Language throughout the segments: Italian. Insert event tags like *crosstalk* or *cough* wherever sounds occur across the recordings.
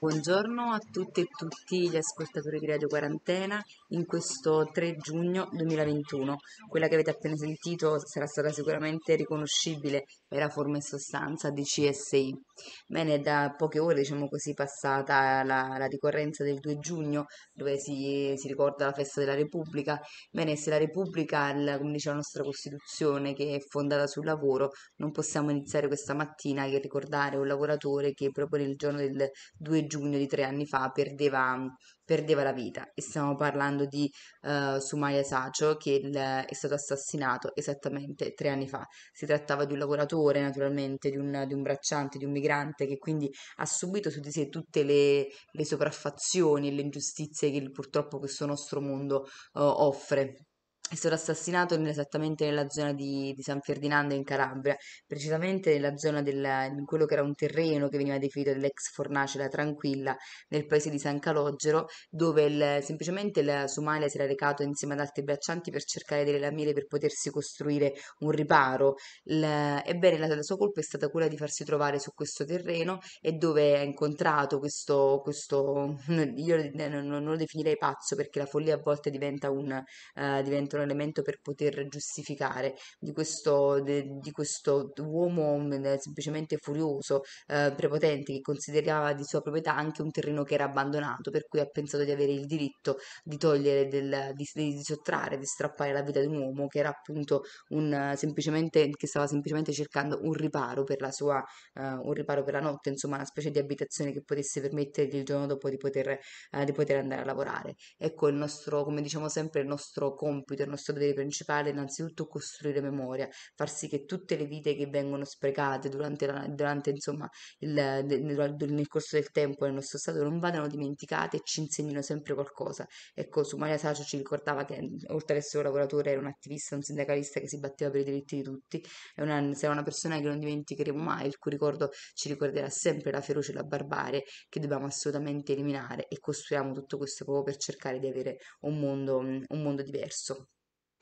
Buongiorno a tutte e tutti gli ascoltatori di Radio Quarantena in questo 3 giugno 2021. Quella che avete appena sentito sarà stata sicuramente riconoscibile, era forma e sostanza di CSI. Bene, da poche ore, diciamo così, passata la, la ricorrenza del 2 giugno, dove si, si, ricorda la festa della Repubblica. Bene, se la Repubblica, la, come dice la nostra Costituzione, che è fondata sul lavoro, non possiamo iniziare questa mattina che ricordare un lavoratore che proprio nel giorno del 2 giugno giugno di tre anni fa perdeva, perdeva la vita e stiamo parlando di uh, eh, Sumaya Sacho che il, è stato assassinato esattamente tre anni fa. Si trattava di un lavoratore naturalmente, di un, di un bracciante, di un migrante che quindi ha subito su di sé tutte le, le sopraffazioni e le ingiustizie che purtroppo questo nostro mondo uh, offre è stato assassinato esattamente nella zona di, di, San Ferdinando in Calabria, precisamente nella zona di quello che era un terreno che veniva definito dell'ex fornace La Tranquilla nel paese di San Calogero, dove il, semplicemente la Somalia si era recato insieme ad altri braccianti per cercare delle lamiere per potersi costruire un riparo. La, ebbene, la, la, sua colpa è stata quella di farsi trovare su questo terreno e dove ha incontrato questo, questo *laughs* io non, non, lo definirei pazzo perché la follia a volte diventa un... Uh, diventa altro elemento per poter giustificare di questo, di questo uomo mm, eh, semplicemente furioso, eh, prepotente, che considerava di sua proprietà anche un terreno che era abbandonato, per cui ha pensato di avere il diritto di togliere, del, di, di, sottrarre, di strappare la vita di un uomo che era appunto un, eh, semplicemente, che stava semplicemente cercando un riparo per la sua, eh, un riparo per la notte, insomma una specie di abitazione che potesse permettergli il giorno dopo di poter, eh, di poter andare a lavorare. Ecco il nostro, come diciamo sempre, il nostro compito, il nostro dovere principale è innanzitutto costruire memoria, far sì che tutte le vite che vengono sprecate durante, la, durante insomma, il, nel, nel, corso del tempo nel nostro Stato non vadano dimenticate e ci insegnino sempre qualcosa. Ecco, Sumaria Sacio ci ricordava che oltre ad essere un lavoratore era un attivista, un sindacalista che si batteva per i diritti di tutti, è una, sarà una persona che non dimenticheremo mai, il cui ricordo ci ricorderà sempre la feroce e la barbarie che dobbiamo assolutamente eliminare e costruiamo tutto questo proprio per cercare di avere un mondo, un mondo diverso.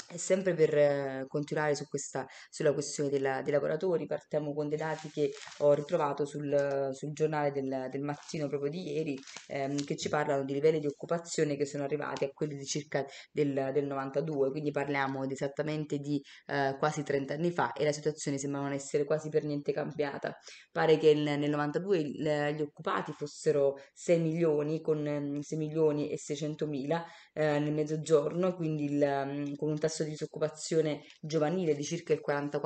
E sempre per eh, continuare su questa, sulla questione della- dei lavoratori, partiamo con dei dati che ho ritrovato sul, sul giornale del, del mattino proprio di ieri, ehm, che ci parlano di livelli di occupazione che sono arrivati a quelli di circa del, del 92, quindi parliamo di esattamente di eh, quasi 30 anni fa e la situazione sembra non essere quasi per niente cambiata. Pare che il- nel 92 il- gli occupati fossero 6 milioni, con 6 mm, milioni e 600 mila eh, nel mezzogiorno, quindi il, mm, con un tasso tasso di disoccupazione giovanile di circa il 44%,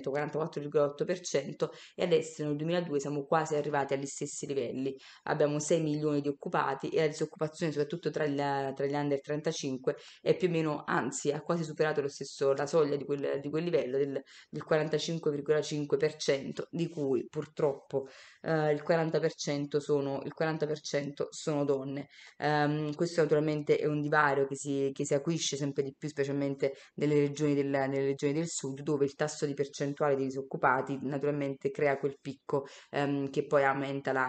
44,8% e adesso nel 2002 siamo quasi arrivati agli stessi livelli. Abbiamo 6 milioni di occupati e la disoccupazione soprattutto tra, il, tra gli under 35 è più o meno, anzi ha quasi superato lo stesso la soglia di quel, di quel livello del, del 45,5% di cui purtroppo eh, il, 40% sono, il 40% sono donne. Um, questo naturalmente è un divario che si, che si, acuisce sempre di più, specialmente nelle regioni, del, nelle regioni del sud, dove il tasso di percentuale di disoccupati naturalmente crea quel picco um, che poi aumenta la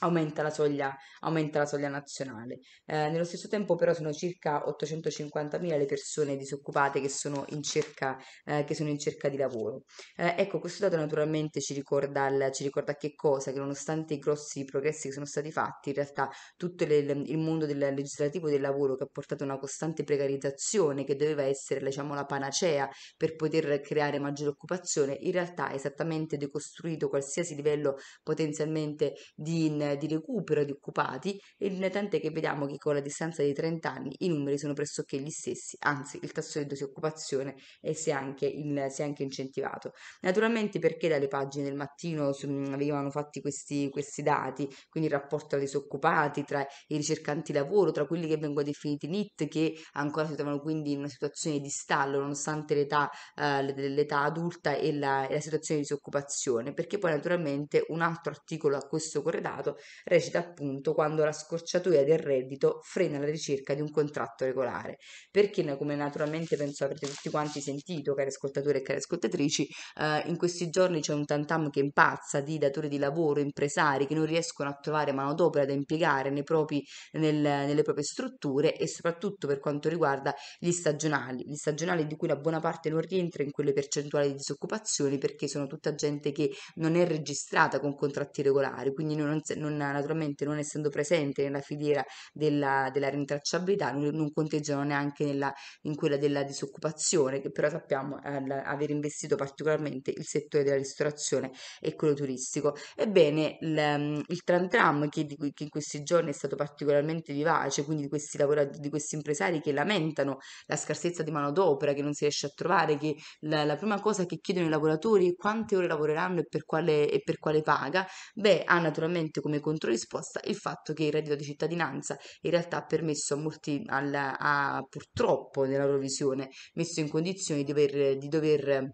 aumenta la soglia, aumenta la soglia nazionale. Eh, nello stesso tempo però sono circa 850.000 le persone disoccupate che sono in cerca, eh, sono in cerca di lavoro. Eh, ecco, questo dato naturalmente ci ricorda, il, ci ricorda che cosa? Che nonostante i grossi progressi che sono stati fatti, in realtà tutto le, il mondo del legislativo del lavoro che ha portato a una costante precarizzazione che doveva essere diciamo, la panacea per poter creare maggiore occupazione, in realtà è esattamente decostruito qualsiasi livello potenzialmente di di recupero di occupati e l'una tant'è che vediamo che con la distanza di 30 anni i numeri sono pressoché gli stessi, anzi il tasso di disoccupazione si, è anche, si è anche incentivato. Naturalmente perché dalle pagine del mattino su, mm, venivano fatti questi, questi dati, quindi il rapporto tra disoccupati, tra i ricercanti lavoro, tra quelli che vengono definiti NIT che ancora si trovano quindi in una situazione di stallo nonostante l'età, eh, l'età adulta e la, e la situazione di disoccupazione, perché poi naturalmente un altro articolo a questo corredato recita appunto quando la scorciatoia del reddito frena la ricerca di un contratto regolare, perché come naturalmente penso avrete tutti quanti sentito, cari ascoltatori e cari ascoltatrici, eh, in questi giorni c'è un tantam che impazza di datori di lavoro, impresari che non riescono a trovare manodopera da impiegare propri, nel, nelle proprie strutture e soprattutto per quanto riguarda gli stagionali, gli stagionali di cui la buona parte non rientra in quelle percentuali di disoccupazione perché sono tutta gente che non è registrata con contratti regolari, quindi non, non non, naturalmente non essendo presente nella filiera della, della rintracciabilità non, non, conteggiano neanche nella, in quella della disoccupazione che però sappiamo eh, aver investito particolarmente il settore della ristorazione e quello turistico. Ebbene il, il tram tram che, di, che, in questi giorni è stato particolarmente vivace, quindi di questi, lavorati, di questi impresari che lamentano la scarsezza di manodopera che non si riesce a trovare, che la, la prima cosa che chiedono i lavoratori è quante ore lavoreranno e per quale, e per quale paga, beh ha naturalmente come come controrisposta il fatto che il reddito di cittadinanza in realtà ha permesso a molti, alla, a, purtroppo nella loro visione, messo in condizione di dover, di dover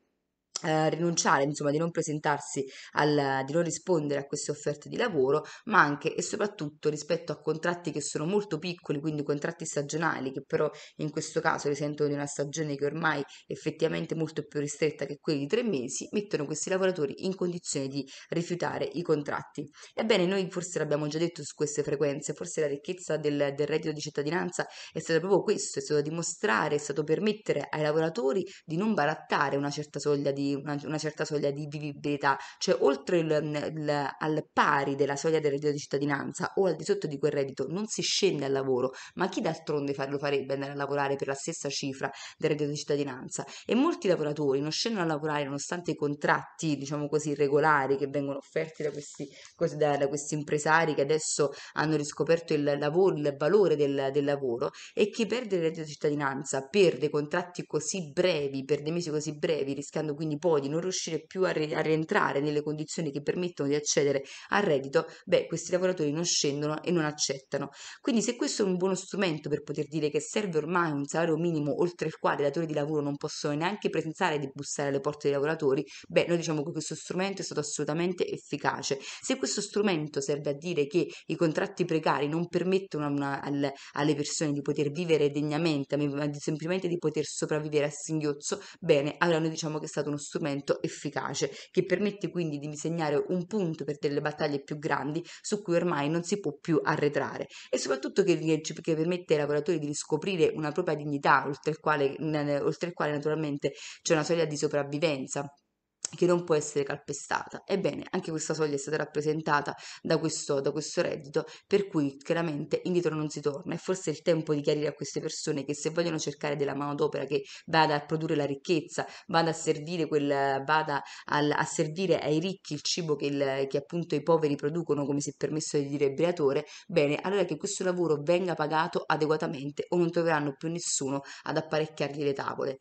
eh, rinunciare, insomma, di non presentarsi al, di non rispondere a queste offerte di lavoro, ma anche e soprattutto rispetto a contratti che sono molto piccoli, quindi contratti stagionali, che però in questo caso risentono di una stagione che ormai effettivamente molto più ristretta che quelli di tre mesi, mettono questi lavoratori in condizione di rifiutare i contratti. Ebbene, noi forse l'abbiamo già detto su queste frequenze, forse la ricchezza del, del reddito di cittadinanza è stata proprio questo, è stato dimostrare, è stato permettere ai lavoratori di non barattare una certa soglia di una, una certa soglia di vivibilità, cioè oltre il, il, al pari della soglia del reddito di cittadinanza o al di sotto di quel reddito non si scende al lavoro, ma chi d'altronde lo farebbe andare a lavorare per la stessa cifra del reddito di cittadinanza? E molti lavoratori non scendono a lavorare nonostante i contratti, diciamo così, regolari che vengono offerti da questi, da, da questi impresari che adesso hanno riscoperto il, lavoro, il valore del, del, lavoro e chi perde il reddito di cittadinanza per dei contratti così brevi, per dei mesi così brevi, rischiando quindi quindi poi di non riuscire più a, re- a rientrare nelle condizioni che permettono di accedere al reddito, beh, questi lavoratori non scendono e non accettano. Quindi se questo è un buono strumento per poter dire che serve ormai un salario minimo oltre il quale i datori di lavoro non possono neanche pensare di bussare alle porte dei lavoratori, beh, noi diciamo che questo strumento è stato assolutamente efficace. Se questo strumento serve a dire che i contratti precari non permettono una, al, alle persone di poter vivere degnamente, ma semplicemente di poter sopravvivere a singhiozzo, bene, allora noi diciamo che è stato uno strumento strumento efficace che permette quindi di disegnare un punto per delle battaglie più grandi su cui ormai non si può più arretrare e soprattutto che, che permette ai lavoratori di riscoprire una propria dignità oltre il quale, oltre il quale naturalmente c'è una soglia di sopravvivenza che non può essere calpestata. Ebbene, anche questa soglia è stata rappresentata da questo, da questo, reddito, per cui chiaramente indietro non si torna e forse è il tempo di chiarire a queste persone che se vogliono cercare della manodopera che vada a produrre la ricchezza, vada a servire, quel, vada al, a servire ai ricchi il cibo che, il, che, appunto i poveri producono, come si è permesso di dire il bene, allora che questo lavoro venga pagato adeguatamente o non troveranno più nessuno ad apparecchiargli le tavole.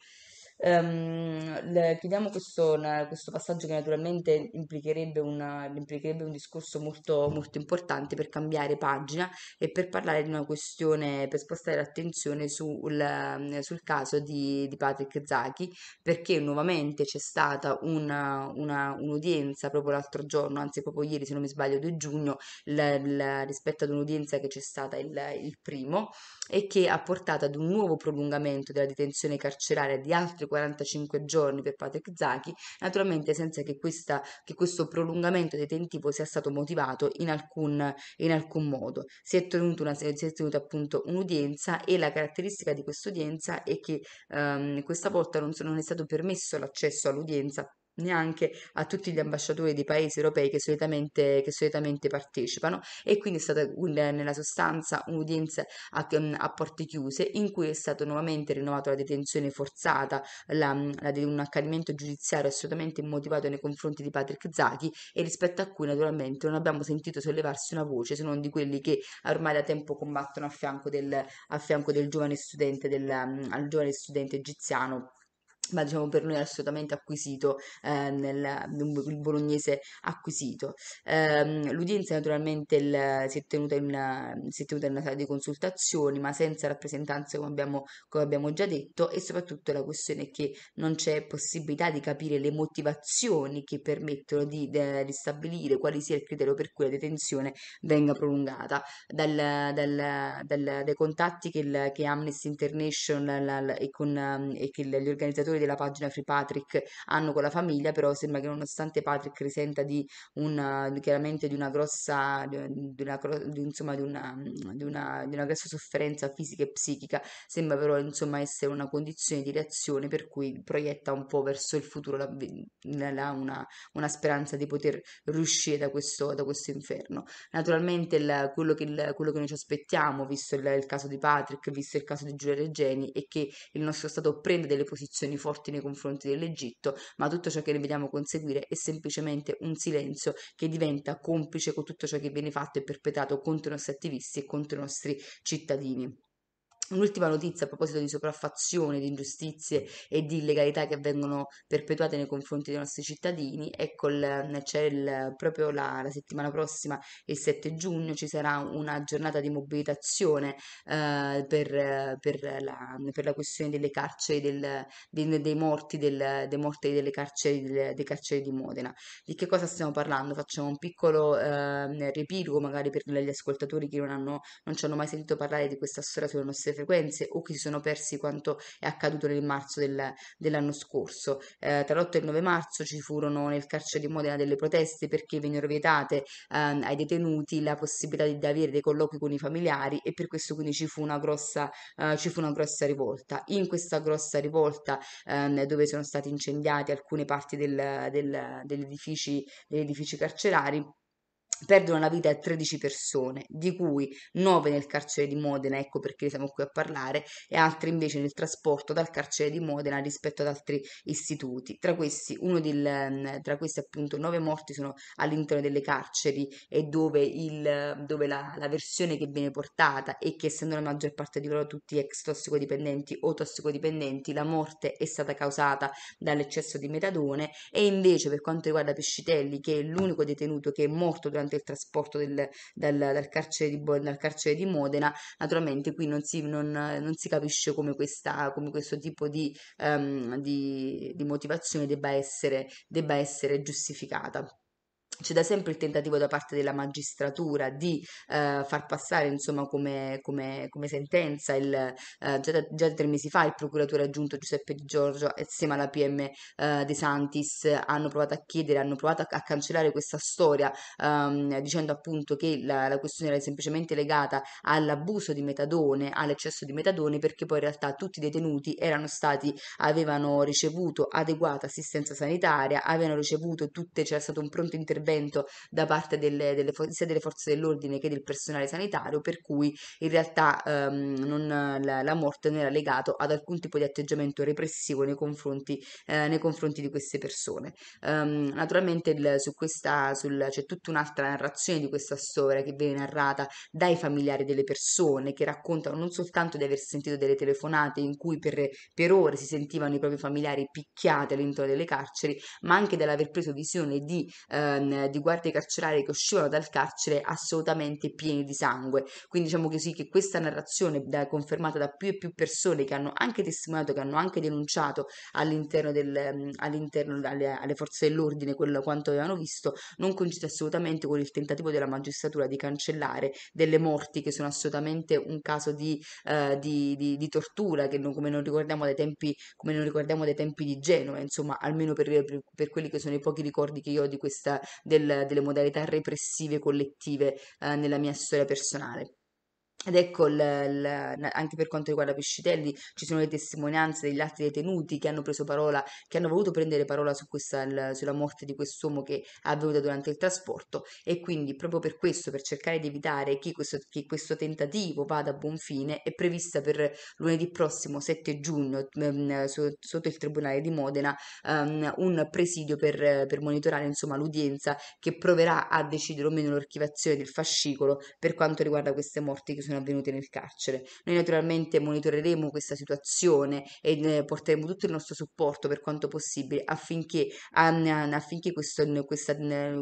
Um, le, chiudiamo questo, na, questo, passaggio che naturalmente implicherebbe, una, implicherebbe un discorso molto, molto, importante per cambiare pagina e per parlare di una questione, per spostare l'attenzione sul, sul caso di, di, Patrick Zachi, perché nuovamente c'è stata una, una, un'udienza proprio l'altro giorno, anzi proprio ieri se non mi sbaglio 2 giugno, la, la, rispetto ad un'udienza che c'è stata il, il primo e che ha portato ad un nuovo prolungamento della detenzione carceraria di altri altri 45 giorni per Patrick Zachi, naturalmente senza che, questa, che questo prolungamento detentivo sia stato motivato in alcun, in alcun modo. Si è, tenuta appunto un'udienza e la caratteristica di quest'udienza è che ehm, questa volta non, non è stato permesso l'accesso all'udienza neanche a tutti gli ambasciatori di paesi europei che solitamente, che solitamente partecipano e quindi è stata nella sostanza un'udienza a, mm, a, porte chiuse in cui è stata nuovamente rinnovata la detenzione forzata, la, mm, la, un accadimento giudiziario assolutamente immotivato nei confronti di Patrick Zaki e rispetto a cui naturalmente non abbiamo sentito sollevarsi una voce se non di quelli che ormai da tempo combattono a fianco del, a fianco del giovane studente, del, mm, giovane studente egiziano ma diciamo per noi è assolutamente acquisito eh, nel, il bolognese acquisito. Eh, l'udienza naturalmente il, si, è tenuta in una, una sala di consultazioni ma senza rappresentanze come abbiamo, come abbiamo, già detto e soprattutto la questione è che non c'è possibilità di capire le motivazioni che permettono di, de, di stabilire quale sia il criterio per cui la detenzione venga prolungata. Dal, dal, dal, dai contatti che, il, che Amnesty International la, la, e, con, e che gli organizzatori genitori della pagina Free Patrick hanno con la famiglia, però sembra che nonostante Patrick risenta di una, chiaramente di una grossa, di una, di, insomma, di una, di una, di una grossa sofferenza fisica e psichica, sembra però insomma essere una condizione di reazione per cui proietta un po' verso il futuro la, la, una, una, speranza di poter riuscire da questo, da questo inferno. Naturalmente il, quello, che il, quello, che noi ci aspettiamo, visto il, il, caso di Patrick, visto il caso di Giulia Regeni, è che il nostro Stato prenda delle posizioni forti nei confronti dell'Egitto, ma tutto ciò che ne vediamo conseguire è semplicemente un silenzio che diventa complice con tutto ciò che viene fatto e perpetrato contro i nostri attivisti e contro i nostri cittadini. Un'ultima notizia a proposito di sopraffazione, di ingiustizie e di illegalità che vengono perpetuate nei confronti dei nostri cittadini, ecco il, c'è il, proprio la, la, settimana prossima, il 7 giugno, ci sarà una giornata di mobilitazione eh, per, per, la, per, la, questione delle carceri, del, dei, dei, morti, del, dei morti delle carceri, delle, dei carceri di Modena. Di che cosa stiamo parlando? Facciamo un piccolo eh, riepilogo magari per gli ascoltatori che non, hanno, non ci hanno mai sentito parlare di questa storia sulle nostre frequenze o che si sono persi quanto è accaduto nel marzo del, dell'anno scorso. Eh, tra l'8 e il 9 marzo ci furono nel carcere di Modena delle proteste perché vennero vietate eh, ai detenuti la possibilità di, di, avere dei colloqui con i familiari e per questo quindi ci fu una grossa, eh, fu una grossa rivolta. In questa grossa rivolta ehm, dove sono stati incendiati alcune parti del, del, degli, edifici, degli edifici carcerari perdono la vita 13 persone, di cui 9 nel carcere di Modena, ecco perché siamo qui a parlare, e altri invece nel trasporto dal carcere di Modena rispetto ad altri istituti. Tra questi, del, mm, tra questi appunto 9 morti sono all'interno delle carceri e dove, il, dove la, la, versione che viene portata è che essendo la maggior parte di loro tutti ex tossicodipendenti o tossicodipendenti, la morte è stata causata dall'eccesso di metadone e invece per quanto riguarda Pescitelli, che è l'unico detenuto che è morto durante durante il trasporto del, dal, dal, carcere di, dal, carcere di, Modena. Naturalmente qui non si, non, non si capisce come, questa, come, questo tipo di, um, di, di motivazione debba essere, debba essere giustificata c'è da sempre il tentativo da parte della magistratura di eh, far passare insomma, come, come, come, sentenza il, eh, già, da, già, tre mesi fa il procuratore aggiunto Giuseppe Di Giorgio insieme alla PM eh, De Santis hanno provato a chiedere, hanno provato a, a cancellare questa storia ehm, dicendo appunto che la, la, questione era semplicemente legata all'abuso di metadone, all'eccesso di metadone perché poi in realtà tutti i detenuti erano stati, avevano ricevuto adeguata assistenza sanitaria, avevano ricevuto tutte, c'era stato un pronto intervento intervento da parte delle, delle, sia delle forze dell'ordine che del personale sanitario, per cui in realtà ehm, non, la, la, morte non era legata ad alcun tipo di atteggiamento repressivo nei confronti, eh, nei confronti di queste persone. Um, naturalmente il, su questa, sul, c'è tutta un'altra narrazione di questa storia che viene narrata dai familiari delle persone che raccontano non soltanto di aver sentito delle telefonate in cui per, per ore si sentivano i propri familiari picchiati all'interno delle carceri, ma anche dell'aver preso visione di ehm, di guardie carcerarie che uscivano dal carcere assolutamente pieni di sangue. Quindi diciamo così che questa narrazione da, confermata da più e più persone che hanno anche testimoniato, che hanno anche denunciato all'interno, del, mm, all'interno alle, alle forze dell'ordine quello, quanto avevano visto, non coincide assolutamente con il tentativo della magistratura di cancellare delle morti che sono assolutamente un caso di, eh, di, di, di tortura che non, come, non ricordiamo dai tempi, come non ricordiamo dai tempi di Genova, insomma almeno per, per, per quelli che sono i pochi ricordi che io ho di questa, del, delle modalità repressive collettive eh, nella mia storia personale. Ed ecco, il, il, anche per quanto riguarda Piscitelli, ci sono le testimonianze degli altri detenuti che hanno preso parola, che hanno voluto prendere parola su questa, il, sulla morte di quest'uomo che è avvenuta durante il trasporto e quindi proprio per questo, per cercare di evitare che questo, che questo tentativo vada a buon fine, è prevista per lunedì prossimo 7 giugno ehm, su, sotto il Tribunale di Modena ehm, un presidio per, per monitorare insomma, l'udienza che proverà a decidere o meno l'archivazione del fascicolo per quanto riguarda queste morti che sono sono avvenute nel carcere. Noi naturalmente monitoreremo questa situazione e eh, porteremo tutto il nostro supporto per quanto possibile affinché, affinché questo, questa,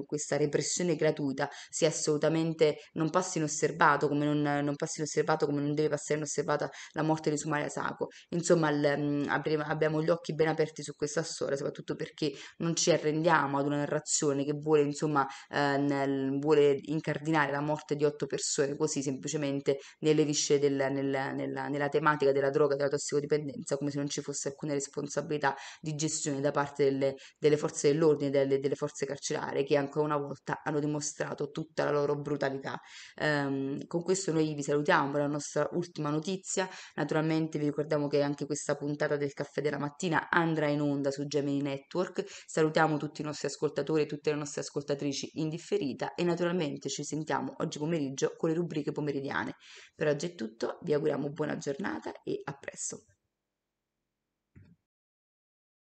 questa, repressione gratuita sia assolutamente non passi inosservato come non, non passi inosservato come non deve passare inosservata la morte di Sumaria Saco. Insomma, l, abbiamo gli occhi ben aperti su questa storia, soprattutto perché non ci arrendiamo ad una narrazione che vuole, insomma, eh, nel, vuole incardinare la morte di otto persone così semplicemente nelle viscere del, nella, nella, nella, tematica della droga e della tossicodipendenza, come se non ci fosse alcuna responsabilità di gestione da parte delle, delle forze dell'ordine, delle, delle forze carcerarie, che ancora una volta hanno dimostrato tutta la loro brutalità. Um, con questo noi vi salutiamo, la nostra ultima notizia, naturalmente vi ricordiamo che anche questa puntata del caffè della mattina andrà in onda su Gemini Network, salutiamo tutti i nostri ascoltatori e tutte le nostre ascoltatrici in differita e naturalmente ci sentiamo oggi pomeriggio con le rubriche pomeridiane. Per oggi è tutto, vi auguriamo buona giornata e a presto.